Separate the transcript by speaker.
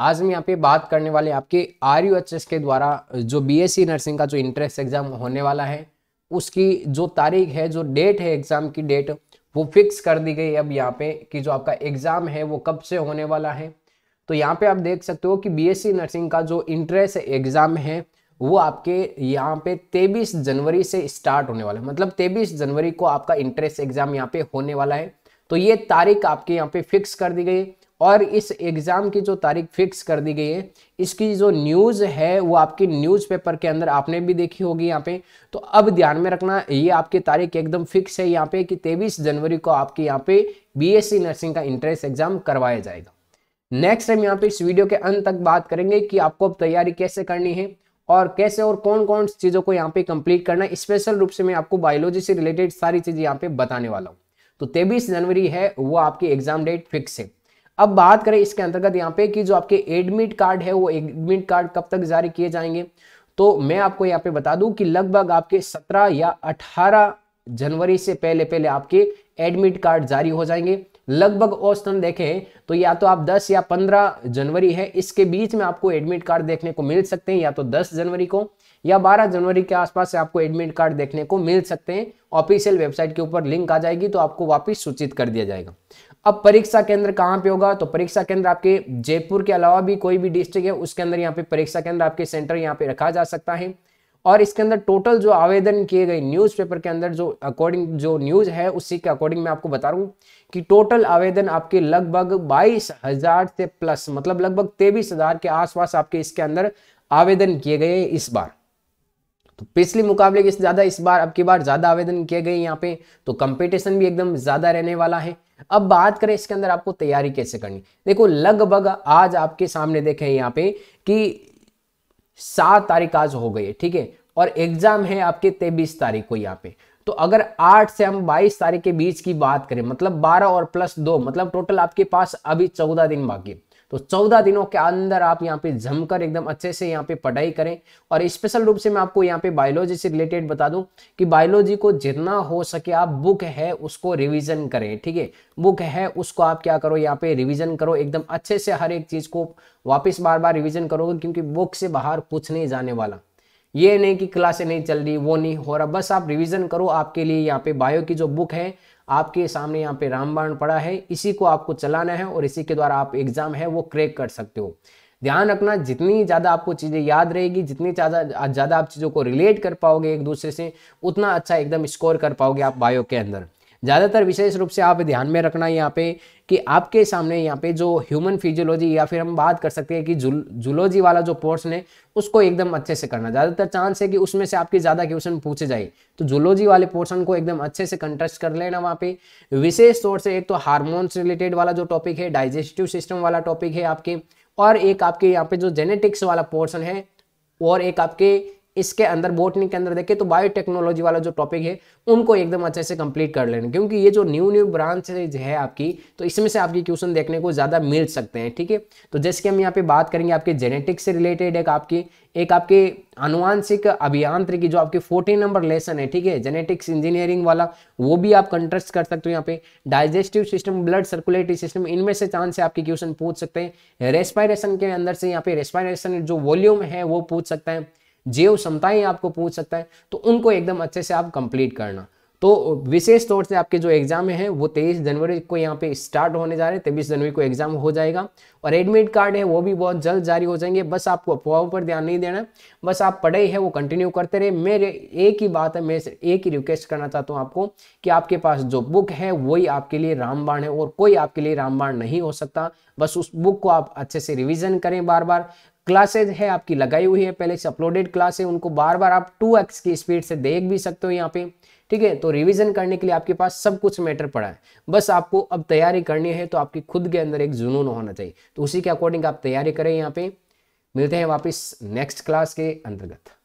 Speaker 1: आज हम यहाँ पे बात करने वाले आपके आर यू एच एस के द्वारा जो बी एस सी नर्सिंग का जो इंट्रेंस एग्जाम होने वाला है उसकी जो तारीख है जो डेट है एग्जाम की डेट वो फिक्स कर दी गई अब यहाँ पे कि जो आपका एग्जाम है वो कब से होने वाला है तो यहाँ पे आप देख सकते हो कि सी नर्सिंग e का जो इंट्रेंस एग्जाम है वो आपके यहाँ पे 23 जनवरी से स्टार्ट होने वाला है मतलब 23 जनवरी को आपका इंट्रेंस एग्जाम यहाँ पे होने वाला है तो ये तारीख आपके यहाँ पे फिक्स कर दी गई और इस एग्ज़ाम की जो तारीख फिक्स कर दी गई है इसकी जो न्यूज़ है वो आपकी न्यूज़पेपर के अंदर आपने भी देखी होगी यहाँ पे तो अब ध्यान में रखना ये आपकी तारीख एकदम फिक्स है यहाँ पे कि 23 जनवरी को आपके यहाँ पे बीएससी e नर्सिंग का इंट्रेंस एग्ज़ाम करवाया जाएगा नेक्स्ट हम यहाँ पे इस वीडियो के अंत तक बात करेंगे कि आपको अब तैयारी कैसे करनी है और कैसे और कौन कौन चीज़ों को यहाँ पे कंप्लीट करना स्पेशल रूप से मैं आपको बायोलॉजी से रिलेटेड सारी चीज़ें यहाँ पे बताने वाला हूँ तो तेईस जनवरी है वो आपकी एग्जाम डेट फिक्स है अब बात करें इसके अंतर्गत यहाँ पे कि जो आपके एडमिट कार्ड है वो एडमिट कार्ड कब तक जारी किए जाएंगे तो मैं आपको यहाँ पे बता दूं कि लगभग आपके 17 या 18 जनवरी से पहले पहले आपके एडमिट कार्ड जारी हो जाएंगे लगभग औसतन देखें तो या तो आप 10 या 15 जनवरी है इसके बीच में आपको एडमिट कार्ड देखने को मिल सकते हैं या तो 10 जनवरी को या 12 जनवरी के आसपास से आपको एडमिट कार्ड देखने को मिल सकते हैं ऑफिशियल वेबसाइट के ऊपर लिंक आ जाएगी तो आपको वापस सूचित कर दिया जाएगा अब परीक्षा केंद्र कहाँ पे होगा तो परीक्षा केंद्र आपके जयपुर के अलावा भी कोई भी डिस्ट्रिक्ट है उसके अंदर यहाँ पे परीक्षा केंद्र आपके सेंटर यहाँ पे रखा जा सकता है और इसके अंदर टोटल जो आवेदन किए गए न्यूज़पेपर के अंदर जो अकॉर्डिंग जो न्यूज़ है उसी के अकॉर्डिंग मैं आपको बता रहा हूँ कि टोटल आवेदन आपके लगभग बाईस हजार से प्लस मतलब लगभग तेईस हजार के आसपास आपके इसके अंदर आवेदन किए गए इस बार तो पिछले मुकाबले के ज़्यादा इस बार अब की बार ज़्यादा आवेदन किए गए यहाँ पे तो कंपटीशन भी एकदम ज़्यादा रहने वाला है अब बात करें इसके अंदर आपको तैयारी कैसे करनी देखो लगभग आज आपके सामने देखे यहाँ पे कि सात तारीख आज हो गई है ठीक है और एग्जाम है आपके तेबीस तारीख को यहाँ पे तो अगर आठ से हम बाईस तारीख के बीच की बात करें मतलब बारह और प्लस दो मतलब टोटल आपके पास अभी चौदह दिन बाकी है तो चौदह दिनों के अंदर आप यहाँ पे जमकर एकदम अच्छे से यहाँ पे पढ़ाई करें और स्पेशल रूप से मैं आपको यहाँ पे बायोलॉजी से रिलेटेड बता दूं कि बायोलॉजी को जितना हो सके आप बुक है उसको रिविजन करें ठीक है बुक है उसको आप क्या करो यहाँ पे रिविजन करो एकदम अच्छे से हर एक चीज को वापिस बार बार रिविजन करोगे क्योंकि बुक से बाहर कुछ नहीं जाने वाला ये नहीं कि क्लासे नहीं चल रही वो नहीं हो रहा बस आप रिविजन करो आपके लिए यहाँ पे बायो की जो बुक है आपके सामने यहाँ पे रामबाण पड़ा है इसी को आपको चलाना है और इसी के द्वारा आप एग्जाम है वो क्रैक कर सकते हो ध्यान रखना जितनी ज़्यादा आपको चीज़ें याद रहेगी जितनी ज़्यादा ज़्यादा आप चीज़ों को रिलेट कर पाओगे एक दूसरे से उतना अच्छा एकदम स्कोर कर पाओगे आप बायो के अंदर ज़्यादातर विशेष रूप से आप ध्यान में रखना यहाँ पे कि आपके सामने यहाँ पे जो ह्यूमन फिजियोलॉजी या फिर हम बात कर सकते हैं कि जूलॉजी वाला जो पोर्सन है उसको एकदम अच्छे से करना ज़्यादातर चांस है कि उसमें से आपके ज़्यादा क्वेश्चन पूछे जाए तो जुलोजी वाले पोर्सन को एकदम अच्छे से कंटेस्ट कर लेना वहाँ पे विशेष तौर से एक तो हारमोन रिलेटेड वाला जो टॉपिक है डाइजेस्टिव सिस्टम वाला टॉपिक है आपके और एक आपके यहाँ पे जो जेनेटिक्स वाला पोर्सन है और एक आपके इसके अंदर बोटनी के अंदर देखें तो बायोटेक्नोलॉजी वाला जो टॉपिक है उनको एकदम अच्छे से कंप्लीट कर लेना क्योंकि ये जो न्यू न्यू ब्रांच है आपकी तो इसमें से आपकी क्वेश्चन देखने को ज़्यादा मिल सकते हैं ठीक है तो जैसे कि हम यहाँ पे बात करेंगे आपके जेनेटिक्स से रिलेटेड एक आपकी एक आपके अनुवांशिक अभियांत्रिकी जो आपके फोर्टीन नंबर लेसन है ठीक है जेनेटिक्स इंजीनियरिंग वाला वो भी आप कंट्रस्ट कर सकते हो यहाँ पे digestive system blood circulatory system इनमें से चांस है आपके क्वेश्चन पूछ सकते हैं रेस्पायरेशन के अंदर से यहाँ पे रेस्पायरेशन जो वॉल्यूम है वो पूछ सकते हैं जेव क्षमताएं आपको पूछ सकता है तो उनको एकदम अच्छे से आप कंप्लीट करना तो विशेष तौर से आपके जो एग्जाम है वो तेईस जनवरी को यहाँ पे स्टार्ट होने जा रहे हैं तेईस जनवरी को एग्जाम हो जाएगा और एडमिट कार्ड है वो भी बहुत जल्द जारी हो जाएंगे बस आपको अफवाहों पर ध्यान नहीं देना बस आप पढ़े है वो कंटिन्यू करते रहे मेरे एक ही बात है मैं एक ही रिक्वेस्ट करना चाहता हूँ आपको कि आपके पास जो बुक है वही आपके लिए रामबाण है और कोई आपके लिए रामबाण नहीं हो सकता बस उस बुक को आप अच्छे से रिविजन करें बार बार क्लासेज है आपकी लगाई हुई है पहले से अपलोडेड क्लास है उनको बार बार आप टू एक्स की स्पीड से देख भी सकते हो यहाँ पे ठीक है तो रिवीजन करने के लिए आपके पास सब कुछ मैटर पड़ा है बस आपको अब तैयारी करनी है तो आपकी खुद के अंदर एक जुनून होना चाहिए तो उसी के अकॉर्डिंग आप तैयारी करें यहाँ पे मिलते हैं वापिस नेक्स्ट क्लास के अंतर्गत